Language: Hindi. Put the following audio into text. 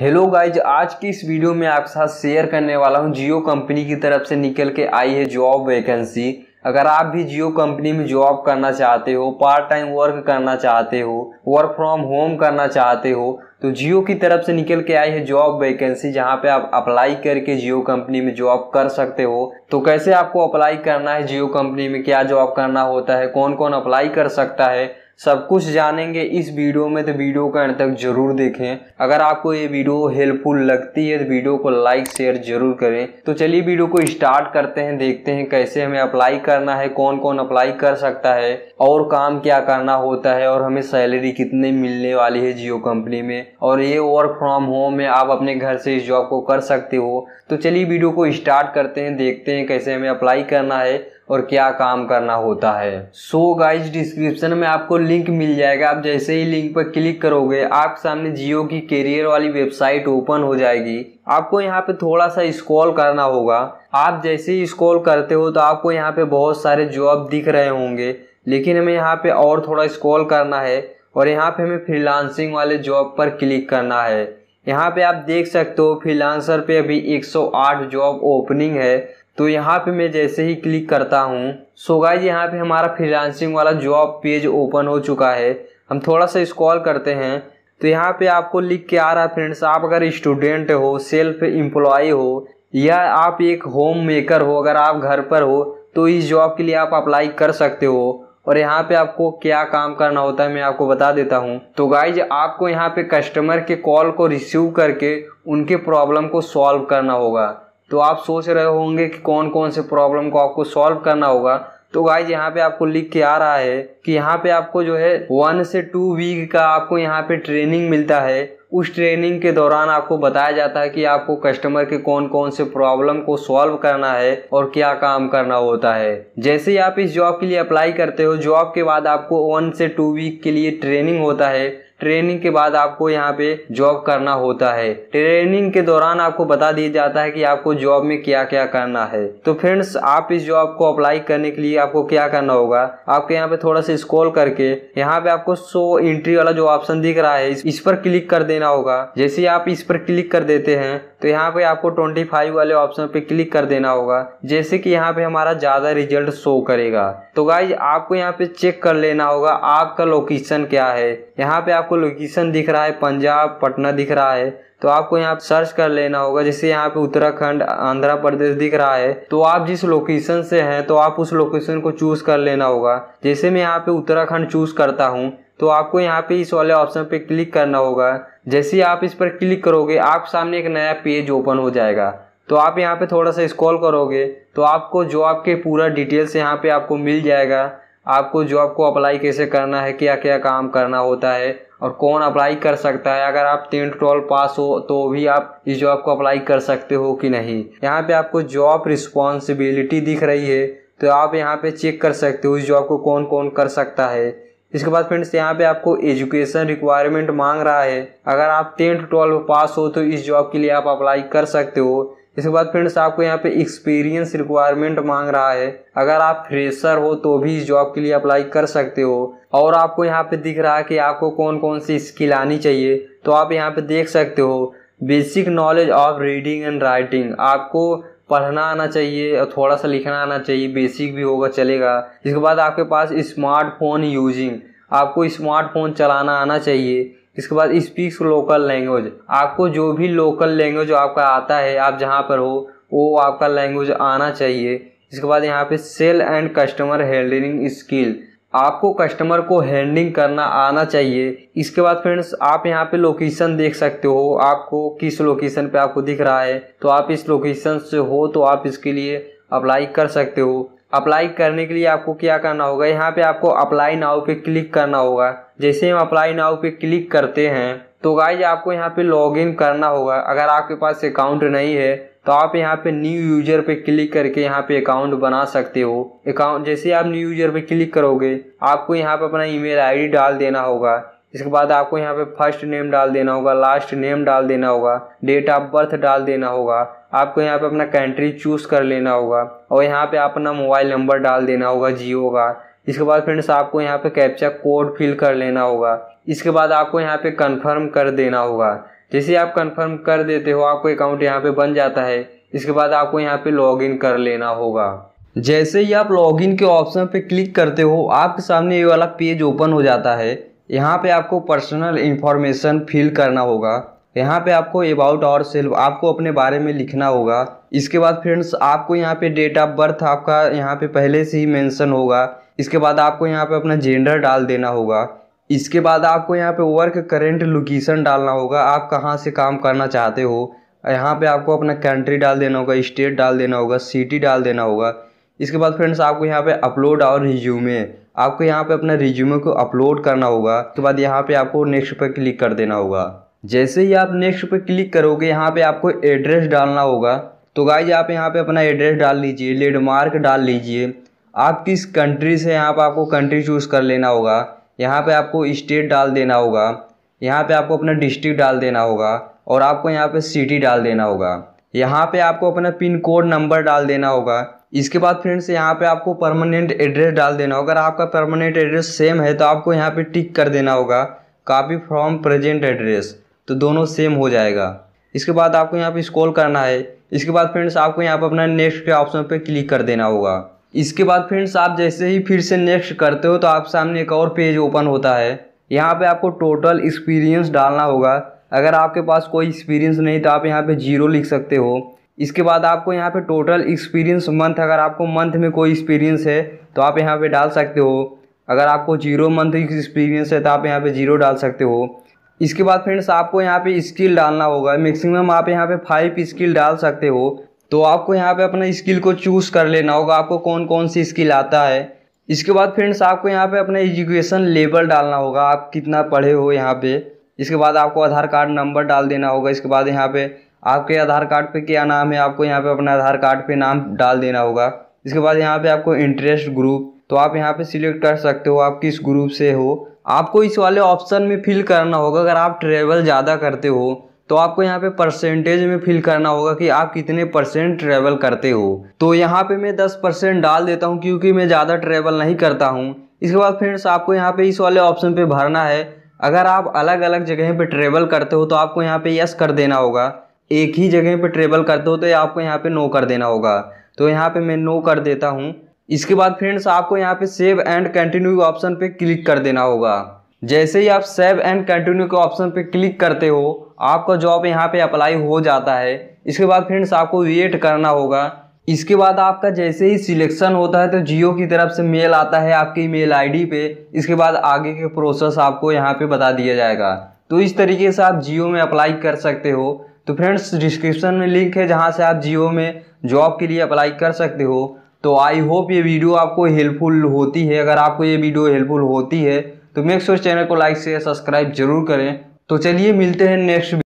हेलो गाइज आज की इस वीडियो में आपके साथ शेयर करने वाला हूं जियो कंपनी की तरफ से निकल के आई है जॉब वैकेंसी अगर आप भी जियो कंपनी में जॉब करना चाहते हो पार्ट टाइम वर्क करना चाहते हो वर्क फ्रॉम होम करना चाहते हो तो जियो की तरफ से निकल के आई है जॉब वैकेंसी जहाँ पे आप अप्लाई करके जियो कंपनी में जॉब कर सकते हो तो कैसे आपको अप्लाई करना है जियो कंपनी में क्या जॉब करना होता है कौन कौन अप्लाई कर सकता है सब कुछ जानेंगे इस वीडियो में तो वीडियो का अंत तक जरूर देखें अगर आपको ये वीडियो हेल्पफुल लगती है तो वीडियो को लाइक शेयर जरूर करें तो चलिए वीडियो को स्टार्ट करते हैं देखते हैं कैसे हमें अप्लाई करना है कौन कौन अप्लाई कर सकता है और काम क्या करना होता है और हमें सैलरी कितने मिलने वाली है जियो कंपनी में और ये वर्क फ्रॉम होम में आप अपने घर से इस जॉब को कर सकते हो तो चलिए वीडियो को स्टार्ट करते हैं देखते हैं कैसे हमें अप्लाई करना है और क्या काम करना होता है सो गाइज डिस्क्रिप्शन में आपको लिंक मिल जाएगा आप जैसे ही लिंक पर क्लिक करोगे आप सामने जियो की करियर वाली वेबसाइट ओपन हो जाएगी आपको यहाँ पे थोड़ा सा स्क्रॉल करना होगा आप जैसे ही स्क्रॉल करते हो तो आपको यहाँ पे बहुत सारे जॉब दिख रहे होंगे लेकिन हमें यहाँ पे और थोड़ा स्क्रॉल करना है और यहाँ पे हमें फ्रीलांसिंग वाले जॉब पर क्लिक करना है यहाँ पे आप देख सकते हो फ्रीलांसर पे अभी 108 जॉब ओपनिंग है तो यहाँ पे मैं जैसे ही क्लिक करता हूँ सो जी यहाँ पे हमारा फ्रीलांसिंग वाला जॉब पेज ओपन हो चुका है हम थोड़ा सा स्क्रॉल करते हैं तो यहाँ पे आपको लिख के आ रहा है फ्रेंड्स आप अगर स्टूडेंट हो सेल्फ एम्प्लॉय हो या आप एक होम मेकर हो अगर आप घर पर हो तो इस जॉब के लिए आप अप्लाई कर सकते हो और यहाँ पे आपको क्या काम करना होता है मैं आपको बता देता हूँ तो गाइज आपको यहाँ पे कस्टमर के कॉल को रिसीव करके उनके प्रॉब्लम को सॉल्व करना होगा तो आप सोच रहे होंगे कि कौन कौन से प्रॉब्लम को आपको सॉल्व करना होगा तो गाइज यहाँ पे आपको लिख के आ रहा है कि यहाँ पे आपको जो है वन से टू वीक का आपको यहाँ पे ट्रेनिंग मिलता है उस ट्रेनिंग के दौरान आपको बताया जाता है कि आपको कस्टमर के कौन कौन से प्रॉब्लम को सॉल्व करना है और क्या काम करना होता है जैसे ही आप इस जॉब के लिए अप्लाई करते हो जॉब के बाद आपको वन से टू वीक के लिए ट्रेनिंग होता है ट्रेनिंग के बाद आपको यहाँ पे जॉब करना होता है ट्रेनिंग के दौरान आपको बता दिया जाता है कि आपको जॉब में क्या क्या करना है तो फ्रेंड्स आप इस जॉब को अप्लाई करने के लिए आपको क्या करना होगा आपके यहाँ पे थोड़ा सा स्क्रॉल करके यहाँ पे आपको सो एंट्री वाला जो ऑप्शन दिख रहा है इस पर क्लिक कर देना होगा जैसे आप इस पर क्लिक कर देते हैं तो यहाँ पे आपको 25 वाले ऑप्शन पे क्लिक कर देना होगा जैसे कि यहाँ पे हमारा ज़्यादा रिजल्ट शो करेगा तो गाइज आपको यहाँ पे चेक कर लेना होगा आपका लोकेशन क्या है यहाँ पे आपको लोकेशन दिख रहा है पंजाब पटना दिख रहा है तो आपको यहाँ सर्च कर लेना होगा जैसे यहाँ पे उत्तराखंड आंध्र प्रदेश दिख रहा है तो आप जिस लोकेशन से हैं तो आप उस लोकेशन को चूज़ कर लेना होगा जैसे मैं यहाँ पे उत्तराखंड चूज़ करता हूँ तो आपको यहाँ पे इस वाले ऑप्शन पे क्लिक करना होगा जैसे ही आप इस पर क्लिक करोगे आप सामने एक नया पेज ओपन हो जाएगा तो आप यहाँ पे थोड़ा सा स्क्रॉल करोगे तो आपको जो आपके पूरा डिटेल्स यहाँ पे आपको मिल जाएगा आपको जॉब को अप्लाई कैसे करना है क्या क्या काम करना होता है और कौन अप्लाई कर सकता है अगर आप टेंथ ट्वेल्व पास हो तो भी आप इस जॉब को अप्लाई कर सकते हो कि नहीं यहाँ पे आपको जॉब रिस्पॉन्सिबिलिटी दिख रही है तो आप यहाँ पे चेक कर सकते हो इस जॉब को कौन कौन कर सकता है इसके बाद फ्रेंड्स यहाँ पे आपको एजुकेशन रिक्वायरमेंट मांग रहा है अगर आप टेंथ ट्वेल्व पास हो तो इस जॉब के लिए आप अप्लाई कर सकते हो इसके बाद फ्रेंड्स आपको यहाँ पे एक्सपीरियंस रिक्वायरमेंट मांग रहा है अगर आप फ्रेशर हो तो भी इस जॉब के लिए अप्लाई कर सकते हो और आपको यहाँ पे दिख रहा है कि आपको कौन कौन सी स्किल आनी चाहिए तो आप यहाँ पे देख सकते हो basic knowledge of reading and writing आपको पढ़ना आना चाहिए और थोड़ा सा लिखना आना चाहिए बेसिक भी होगा चलेगा इसके बाद आपके पास स्मार्टफोन यूजिंग आपको स्मार्टफोन चलाना आना चाहिए इसके बाद स्पीक्स लोकल लैंग्वेज आपको जो भी लोकल लैंग्वेज आपका आता है आप जहाँ पर हो वो आपका लैंग्वेज आना चाहिए इसके बाद यहाँ पे sale and customer handling skill आपको कस्टमर को हैंडलिंग करना आना चाहिए इसके बाद फ्रेंड्स आप यहाँ पे लोकेशन देख सकते हो आपको किस लोकेशन पे आपको दिख रहा है तो आप इस लोकेशन से हो तो आप इसके लिए अप्लाई कर सकते हो अप्लाई करने के लिए आपको क्या करना होगा यहाँ पे आपको अप्लाई नाव पे क्लिक करना होगा जैसे हम अप्लाई नाव पे क्लिक करते हैं तो गाइज आपको यहाँ पे लॉगिन करना होगा अगर आपके पास अकाउंट नहीं है तो आप यहाँ पे न्यू यूजर पे क्लिक करके यहाँ पे अकाउंट बना सकते हो अकाउंट जैसे आप न्यू यूजर पे क्लिक करोगे आपको यहाँ पे अपना ईमेल आईडी डाल देना होगा इसके बाद आपको यहाँ पे फर्स्ट नेम डाल देना होगा लास्ट नेम डाल देना होगा डेट ऑफ बर्थ डाल देना होगा आपको यहाँ पे अपना कंट्री चूज़ कर लेना होगा और यहाँ पे आप अपना मोबाइल नंबर डाल देना होगा जियो का इसके बाद फ्रेंड्स आपको यहाँ पे कैप्चा कोड फिल कर लेना होगा इसके बाद आपको यहाँ पे कंफर्म कर देना होगा जैसे आप कंफर्म कर देते हो आपको अकाउंट यहाँ पे बन जाता है इसके बाद आपको यहाँ पे लॉगिन कर लेना होगा जैसे ही आप लॉगिन के ऑप्शन पे क्लिक करते हो आपके सामने ये वाला पेज ओपन हो जाता है यहाँ पे आपको पर्सनल इन्फॉर्मेशन फिल करना होगा यहाँ पे आपको अबाउट और सेल्फ आपको अपने बारे में लिखना होगा इसके बाद फ्रेंड्स आपको यहाँ पे डेट ऑफ बर्थ आपका यहाँ पे पहले से ही मेंशन होगा इसके बाद आपको यहाँ पे अपना जेंडर डाल देना होगा इसके बाद आपको यहाँ पे वर्क करेंट लोकेशन डालना होगा आप कहाँ से काम करना चाहते हो यहाँ पे आपको अपना कंट्री डाल देना होगा स्टेट डाल देना होगा सिटी डाल देना होगा इसके बाद फ्रेंड्स आपको यहाँ पे अपलोड और रिज्यूमे आपको यहाँ पे अपना रिज्यूमे को अपलोड करना होगा उसके बाद यहाँ पे आपको नेक्स्ट पर क्लिक कर देना होगा जैसे ही आप नेक्स्ट पर क्लिक करोगे यहाँ पे आपको एड्रेस डालना होगा तो गाइज आप यहाँ पे अपना एड्रेस डाल लीजिए लेडमार्क डाल लीजिए आप किस कंट्री से यहाँ पर आपको कंट्री चूज़ कर लेना होगा यहाँ पे आपको स्टेट डाल देना होगा यहाँ पे आपको अपना डिस्ट्रिक्ट डाल देना होगा और आपको यहाँ पे सिटी डाल देना होगा यहाँ पे आपको अपना पिन कोड नंबर डाल देना होगा इसके बाद फ्रेंड्स यहाँ पे आपको परमानेंट एड्रेस डाल देना होगा अगर आपका परमानेंट एड्रेस सेम है तो आपको यहाँ पे टिक कर देना होगा कापी फ्रॉम प्रेजेंट एड्रेस तो दोनों सेम हो जाएगा इसके बाद आपको यहाँ पर स्कॉल करना है इसके बाद फ्रेंड्स आपको यहाँ पर अपना नेक्स्ट के ऑप्शन पर क्लिक कर देना होगा इसके बाद फ्रेंड्स आप जैसे ही फिर से नेक्स्ट करते हो तो आप सामने एक और पेज ओपन होता है यहाँ पे आपको टोटल एक्सपीरियंस डालना होगा अगर आपके पास कोई एक्सपीरियंस नहीं तो आप यहाँ पे जीरो लिख सकते हो इसके बाद आपको यहाँ पे टोटल एक्सपीरियंस मंथ अगर आपको मंथ में कोई एक्सपीरियंस है तो आप यहाँ पे डाल सकते हो अगर आपको जीरो मंथ एक्सपीरियंस है तो आप यहाँ पर जीरो डाल सकते हो इसके बाद फ्रेंड्स आपको यहाँ पर स्किल डालना होगा मैक्सिमम आप यहाँ पर फाइव स्किल डाल सकते हो तो आपको यहाँ पे अपना स्किल को चूज़ कर लेना होगा आपको कौन कौन सी स्किल आता है इसके बाद फ्रेंड्स आपको यहाँ पे अपना एजुकेशन लेवल डालना होगा आप कितना पढ़े हो यहाँ पे इसके बाद आपको आधार कार्ड नंबर डाल देना होगा इसके बाद यहाँ पे आपके आधार कार्ड पे क्या नाम है आपको यहाँ पे अपना आधार कार्ड पे नाम डाल देना होगा इसके बाद यहाँ पे आपको इंटरेस्ट ग्रुप तो आप यहाँ पे सिलेक्ट कर सकते हो आप किस ग्रुप से हो आपको इस वाले ऑप्शन में फिल करना होगा अगर आप ट्रेवल ज़्यादा करते हो तो आपको यहाँ पे परसेंटेज में फिल करना होगा कि आप कितने परसेंट ट्रैवल करते हो तो यहाँ पे मैं दस परसेंट डाल देता हूँ क्योंकि मैं ज़्यादा ट्रैवल नहीं करता हूँ इसके बाद फ्रेंड्स आपको यहाँ पे इस वाले ऑप्शन पे भरना है अगर आप अलग अलग जगह पे ट्रेवल करते हो तो आपको यहाँ पे यस कर देना होगा एक ही जगह पर ट्रेवल करते हो तो आपको यहाँ पर नो कर देना होगा तो यहाँ पर मैं नो कर देता हूँ इसके बाद फ्रेंड्स आपको यहाँ पर सेव एंड कंटिन्यू ऑप्शन पर क्लिक कर देना होगा जैसे ही आप सेव एंड कंटिन्यू के ऑप्शन पर क्लिक करते हो आपका जॉब यहाँ पे अप्लाई हो जाता है इसके बाद फ्रेंड्स आपको वेट करना होगा इसके बाद आपका जैसे ही सिलेक्शन होता है तो जियो की तरफ से मेल आता है आपकी मेल आईडी पे इसके बाद आगे के प्रोसेस आपको यहाँ पे बता दिया जाएगा तो इस तरीके से आप जियो में अप्लाई कर सकते हो तो फ्रेंड्स डिस्क्रिप्शन में लिंक है जहाँ से आप जियो में जॉब के लिए अप्लाई कर सकते हो तो आई होप ये वीडियो आपको हेल्पफुल होती है अगर आपको ये वीडियो हेल्पफुल होती है तो मेक श्योर चैनल को लाइक से सब्सक्राइब जरूर करें तो चलिए मिलते हैं नेक्स्ट